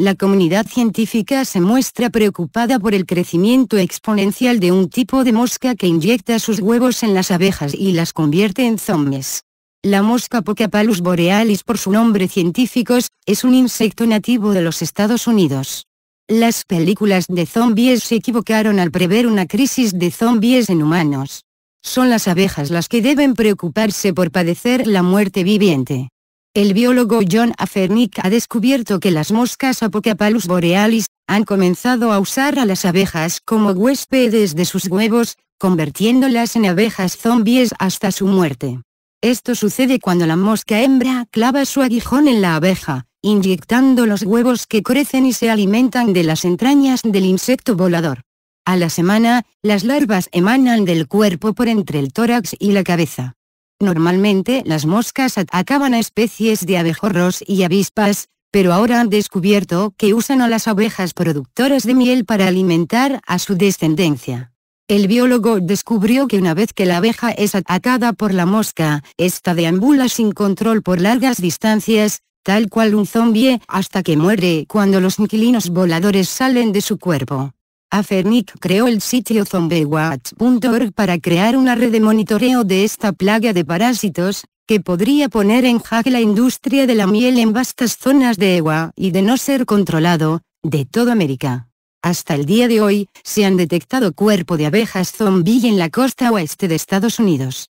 la comunidad científica se muestra preocupada por el crecimiento exponencial de un tipo de mosca que inyecta sus huevos en las abejas y las convierte en zombies. La mosca Pocapalus borealis por su nombre científico es un insecto nativo de los Estados Unidos. Las películas de zombies se equivocaron al prever una crisis de zombies en humanos. Son las abejas las que deben preocuparse por padecer la muerte viviente. El biólogo John Afernick ha descubierto que las moscas Apocapalus borealis han comenzado a usar a las abejas como huéspedes de sus huevos, convirtiéndolas en abejas zombies hasta su muerte. Esto sucede cuando la mosca hembra clava su aguijón en la abeja, inyectando los huevos que crecen y se alimentan de las entrañas del insecto volador. A la semana, las larvas emanan del cuerpo por entre el tórax y la cabeza. Normalmente las moscas atacaban a especies de abejorros y avispas, pero ahora han descubierto que usan a las abejas productoras de miel para alimentar a su descendencia. El biólogo descubrió que una vez que la abeja es atacada por la mosca, esta deambula sin control por largas distancias, tal cual un zombie, hasta que muere cuando los inquilinos voladores salen de su cuerpo. Afernic creó el sitio zombiewatch.org para crear una red de monitoreo de esta plaga de parásitos, que podría poner en jaque la industria de la miel en vastas zonas de EWA y de no ser controlado, de toda América. Hasta el día de hoy, se han detectado cuerpo de abejas zombie en la costa oeste de Estados Unidos.